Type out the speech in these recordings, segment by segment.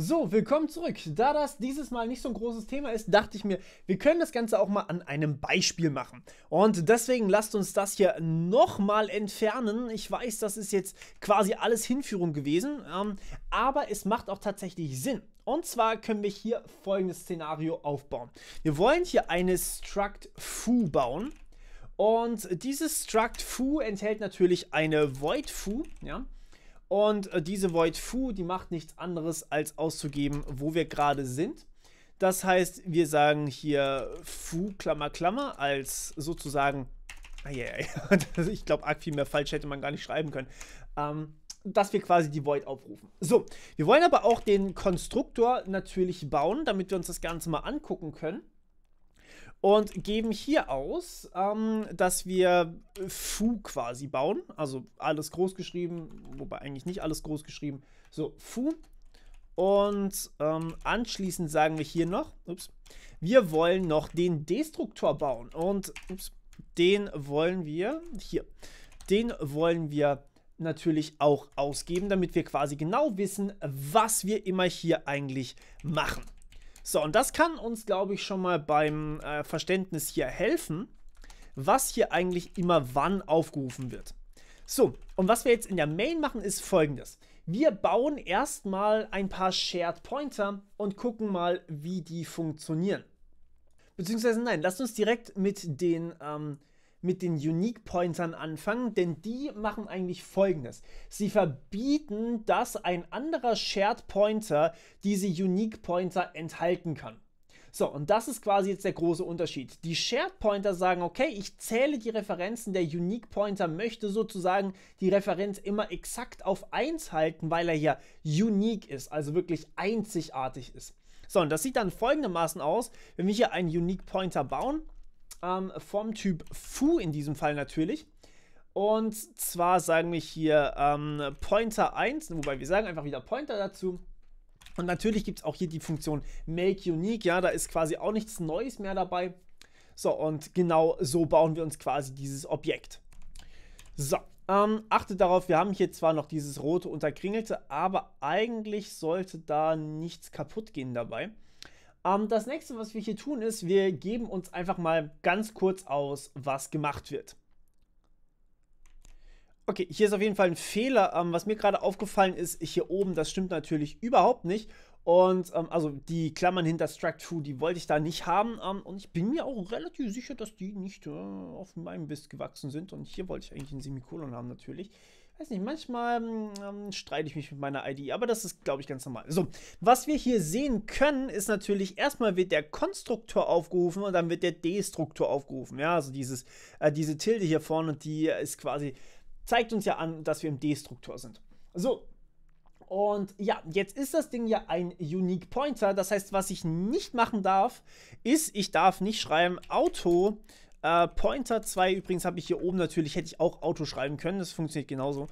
So, willkommen zurück. Da das dieses Mal nicht so ein großes Thema ist, dachte ich mir, wir können das Ganze auch mal an einem Beispiel machen. Und deswegen lasst uns das hier nochmal entfernen. Ich weiß, das ist jetzt quasi alles Hinführung gewesen, ähm, aber es macht auch tatsächlich Sinn. Und zwar können wir hier folgendes Szenario aufbauen. Wir wollen hier eine Struct Foo bauen. Und dieses Struct Foo enthält natürlich eine Void Foo, ja. Und äh, diese Void Foo, die macht nichts anderes, als auszugeben, wo wir gerade sind. Das heißt, wir sagen hier Foo, Klammer, Klammer, als sozusagen. ich glaube, arg viel mehr falsch hätte man gar nicht schreiben können. Ähm, dass wir quasi die Void aufrufen. So, wir wollen aber auch den Konstruktor natürlich bauen, damit wir uns das Ganze mal angucken können und geben hier aus, ähm, dass wir Fu quasi bauen. Also alles groß geschrieben, wobei eigentlich nicht alles groß geschrieben. So, Fu. Und ähm, anschließend sagen wir hier noch, ups, wir wollen noch den Destruktor bauen. Und ups, den wollen wir, hier, den wollen wir natürlich auch ausgeben, damit wir quasi genau wissen, was wir immer hier eigentlich machen. So, und das kann uns, glaube ich, schon mal beim äh, Verständnis hier helfen, was hier eigentlich immer wann aufgerufen wird. So, und was wir jetzt in der Main machen, ist folgendes. Wir bauen erstmal ein paar Shared Pointer und gucken mal, wie die funktionieren. Beziehungsweise nein, lasst uns direkt mit den ähm, mit den Unique Pointern anfangen, denn die machen eigentlich folgendes. Sie verbieten, dass ein anderer Shared Pointer diese Unique Pointer enthalten kann. So, und das ist quasi jetzt der große Unterschied. Die Shared Pointer sagen, okay, ich zähle die Referenzen, der Unique Pointer möchte sozusagen die Referenz immer exakt auf 1 halten, weil er ja unique ist, also wirklich einzigartig ist. So, und das sieht dann folgendermaßen aus, wenn wir hier einen Unique Pointer bauen, ähm, vom Typ Foo in diesem Fall natürlich. Und zwar sagen wir hier ähm, Pointer 1, wobei wir sagen einfach wieder Pointer dazu. Und natürlich gibt es auch hier die Funktion Make Unique, ja, da ist quasi auch nichts Neues mehr dabei. So, und genau so bauen wir uns quasi dieses Objekt. So, ähm, achtet darauf, wir haben hier zwar noch dieses rote unterkringelte, aber eigentlich sollte da nichts kaputt gehen dabei. Ähm, das nächste, was wir hier tun, ist, wir geben uns einfach mal ganz kurz aus, was gemacht wird. Okay, hier ist auf jeden Fall ein Fehler. Ähm, was mir gerade aufgefallen ist, hier oben, das stimmt natürlich überhaupt nicht. Und ähm, also die Klammern hinter Struct True, die wollte ich da nicht haben. Ähm, und ich bin mir auch relativ sicher, dass die nicht äh, auf meinem Mist gewachsen sind. Und hier wollte ich eigentlich ein Semikolon haben natürlich weiß nicht, manchmal hm, ähm, streite ich mich mit meiner ID, aber das ist, glaube ich, ganz normal. So, was wir hier sehen können, ist natürlich, erstmal wird der Konstruktor aufgerufen und dann wird der Destruktor aufgerufen. Ja, also dieses, äh, diese Tilde hier vorne, die ist quasi, zeigt uns ja an, dass wir im Destruktor sind. So, und ja, jetzt ist das Ding ja ein Unique Pointer. Das heißt, was ich nicht machen darf, ist, ich darf nicht schreiben Auto äh, Pointer 2 übrigens habe ich hier oben natürlich, hätte ich auch Auto schreiben können, das funktioniert genauso.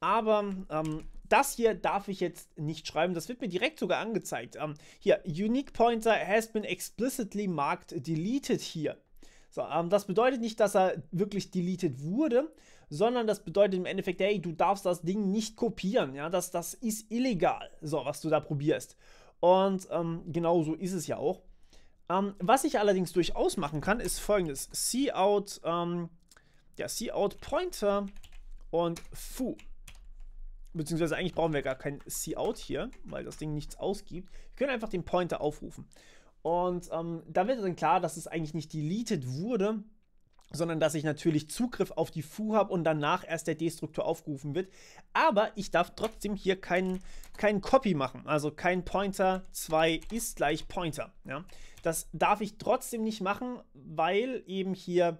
Aber ähm, das hier darf ich jetzt nicht schreiben, das wird mir direkt sogar angezeigt. Ähm, hier, Unique Pointer has been explicitly marked deleted hier. So, ähm, das bedeutet nicht, dass er wirklich deleted wurde, sondern das bedeutet im Endeffekt, hey, du darfst das Ding nicht kopieren, ja, das, das ist illegal, so, was du da probierst. Und ähm, genau so ist es ja auch. Ähm, was ich allerdings durchaus machen kann, ist folgendes. Cout, ähm, ja, Cout Pointer und foo. Beziehungsweise eigentlich brauchen wir gar kein Cout hier, weil das Ding nichts ausgibt. Wir können einfach den Pointer aufrufen. Und ähm, da wird dann klar, dass es eigentlich nicht deleted wurde, sondern dass ich natürlich Zugriff auf die Fu habe und danach erst der Destruktor aufgerufen wird. Aber ich darf trotzdem hier keinen kein Copy machen, also kein Pointer 2 ist gleich Pointer. Ja? Das darf ich trotzdem nicht machen, weil eben hier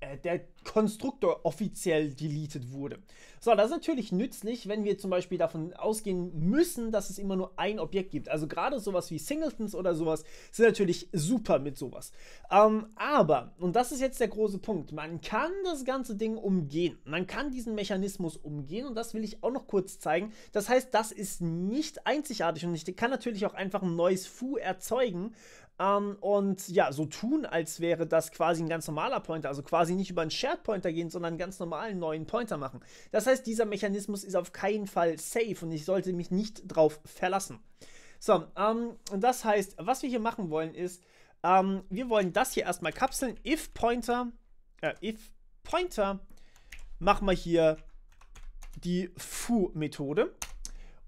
äh, der Konstruktor offiziell deleted wurde. So, das ist natürlich nützlich, wenn wir zum Beispiel davon ausgehen müssen, dass es immer nur ein Objekt gibt. Also gerade sowas wie Singletons oder sowas sind natürlich super mit sowas. Ähm, aber, und das ist jetzt der große Punkt, man kann das ganze Ding umgehen. Man kann diesen Mechanismus umgehen und das will ich auch noch kurz zeigen. Das heißt, das ist nicht einzigartig und ich kann natürlich auch einfach ein neues Foo erzeugen, ähm, und ja, so tun, als wäre das quasi ein ganz normaler Pointer, also quasi nicht über ein Shared Startpointer gehen, sondern einen ganz normalen neuen Pointer machen. Das heißt, dieser Mechanismus ist auf keinen Fall safe und ich sollte mich nicht drauf verlassen. So, ähm, das heißt, was wir hier machen wollen ist, ähm, wir wollen das hier erstmal kapseln. If Pointer, äh, if Pointer, machen wir hier die Foo-Methode.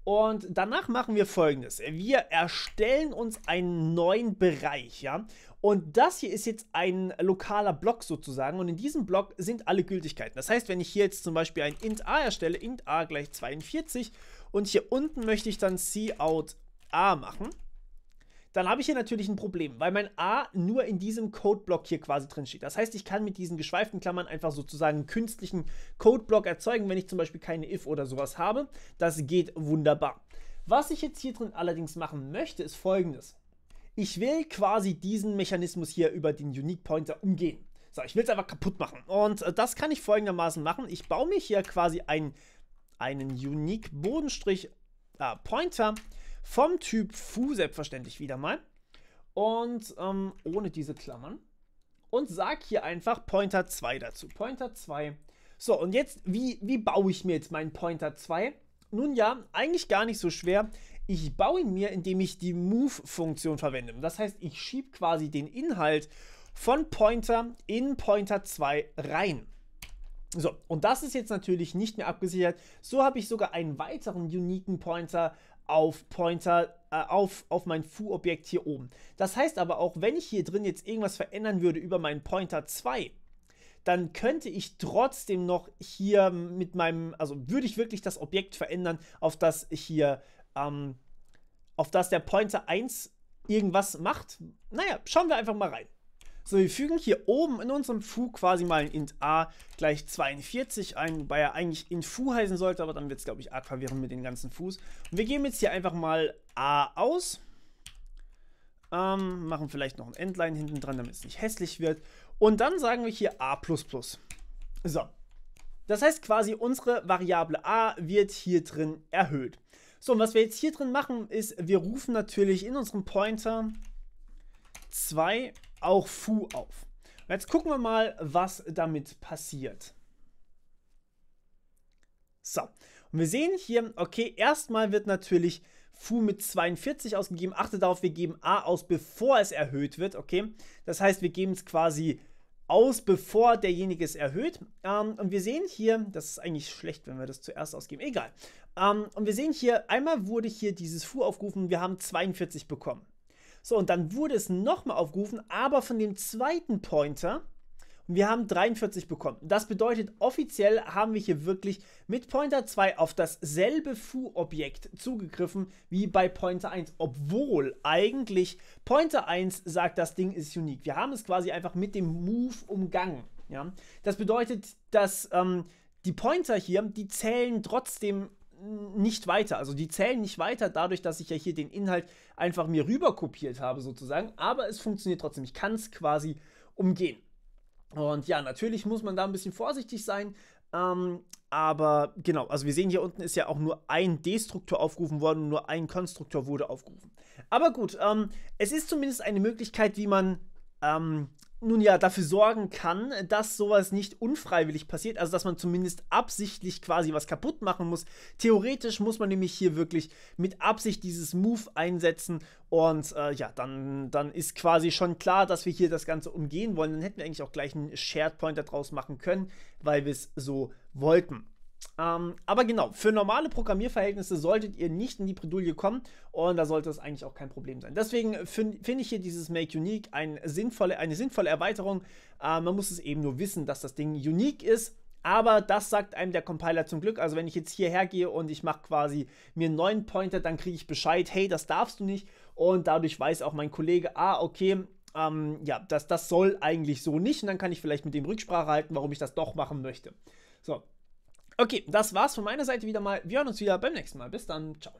Und danach machen wir folgendes. Wir erstellen uns einen neuen Bereich, ja. Und das hier ist jetzt ein lokaler Block sozusagen. Und in diesem Block sind alle Gültigkeiten. Das heißt, wenn ich hier jetzt zum Beispiel ein int a erstelle, int a gleich 42 und hier unten möchte ich dann cout a machen, dann habe ich hier natürlich ein Problem, weil mein a nur in diesem Codeblock hier quasi drin steht. Das heißt, ich kann mit diesen geschweiften Klammern einfach sozusagen einen künstlichen Codeblock erzeugen, wenn ich zum Beispiel keine if oder sowas habe. Das geht wunderbar. Was ich jetzt hier drin allerdings machen möchte, ist folgendes ich will quasi diesen Mechanismus hier über den Unique Pointer umgehen. So, ich will es einfach kaputt machen. Und äh, das kann ich folgendermaßen machen. Ich baue mir hier quasi ein, einen Unique Bodenstrich äh, Pointer vom Typ Fu selbstverständlich wieder mal. Und ähm, ohne diese Klammern. Und sag hier einfach Pointer 2 dazu. Pointer 2. So, und jetzt, wie, wie baue ich mir jetzt meinen Pointer 2? Nun ja, eigentlich gar nicht so schwer. Ich baue ihn mir, indem ich die Move-Funktion verwende. Das heißt, ich schiebe quasi den Inhalt von Pointer in Pointer 2 rein. So, und das ist jetzt natürlich nicht mehr abgesichert. So habe ich sogar einen weiteren uniken Pointer auf Pointer äh, auf, auf mein Foo-Objekt hier oben. Das heißt aber auch, wenn ich hier drin jetzt irgendwas verändern würde über meinen Pointer 2, dann könnte ich trotzdem noch hier mit meinem, also würde ich wirklich das Objekt verändern, auf das ich hier ähm, auf das der Pointer 1 irgendwas macht. Naja, schauen wir einfach mal rein. So, wir fügen hier oben in unserem foo quasi mal ein int a gleich 42 ein, wobei er eigentlich int foo heißen sollte, aber dann wird es, glaube ich, arg verwirrend mit den ganzen Foos. Und wir geben jetzt hier einfach mal a aus. Ähm, machen vielleicht noch ein Endline hinten dran, damit es nicht hässlich wird. Und dann sagen wir hier a++. So. Das heißt quasi, unsere Variable a wird hier drin erhöht. So, und was wir jetzt hier drin machen, ist, wir rufen natürlich in unserem Pointer 2 auch foo auf. Und jetzt gucken wir mal, was damit passiert. So, und wir sehen hier, okay, erstmal wird natürlich foo mit 42 ausgegeben. Achte darauf, wir geben a aus, bevor es erhöht wird, okay? Das heißt, wir geben es quasi aus, bevor derjenige es erhöht. Ähm, und wir sehen hier, das ist eigentlich schlecht, wenn wir das zuerst ausgeben, egal. Ähm, und wir sehen hier, einmal wurde hier dieses Fu aufgerufen, wir haben 42 bekommen. So, und dann wurde es nochmal aufgerufen, aber von dem zweiten Pointer, wir haben 43 bekommen. Das bedeutet, offiziell haben wir hier wirklich mit Pointer 2 auf dasselbe foo-Objekt zugegriffen wie bei Pointer 1, obwohl eigentlich Pointer 1 sagt, das Ding ist unique. Wir haben es quasi einfach mit dem Move umgangen. Ja? Das bedeutet, dass ähm, die Pointer hier, die zählen trotzdem nicht weiter. Also die zählen nicht weiter dadurch, dass ich ja hier den Inhalt einfach mir rüber kopiert habe sozusagen. Aber es funktioniert trotzdem. Ich kann es quasi umgehen. Und ja, natürlich muss man da ein bisschen vorsichtig sein. Ähm, aber genau, also wir sehen hier unten ist ja auch nur ein Destruktor aufgerufen worden, nur ein Konstruktor wurde aufgerufen. Aber gut, ähm, es ist zumindest eine Möglichkeit, wie man ähm, nun ja dafür sorgen kann, dass sowas nicht unfreiwillig passiert, also dass man zumindest absichtlich quasi was kaputt machen muss. Theoretisch muss man nämlich hier wirklich mit Absicht dieses Move einsetzen und äh, ja, dann, dann ist quasi schon klar, dass wir hier das Ganze umgehen wollen. Dann hätten wir eigentlich auch gleich einen Shared Pointer draus machen können, weil wir es so wollten. Ähm, aber genau, für normale Programmierverhältnisse solltet ihr nicht in die Bredouille kommen und da sollte es eigentlich auch kein Problem sein. Deswegen finde find ich hier dieses Make Unique ein sinnvolle, eine sinnvolle Erweiterung. Äh, man muss es eben nur wissen, dass das Ding unique ist. Aber das sagt einem der Compiler zum Glück. Also wenn ich jetzt hierher gehe und ich mache quasi mir einen neuen Pointer, dann kriege ich Bescheid, hey, das darfst du nicht. Und dadurch weiß auch mein Kollege, ah, okay, ähm, ja, das, das soll eigentlich so nicht. Und dann kann ich vielleicht mit dem Rücksprache halten, warum ich das doch machen möchte. So, Okay, das war's von meiner Seite wieder mal. Wir hören uns wieder beim nächsten Mal. Bis dann. Ciao.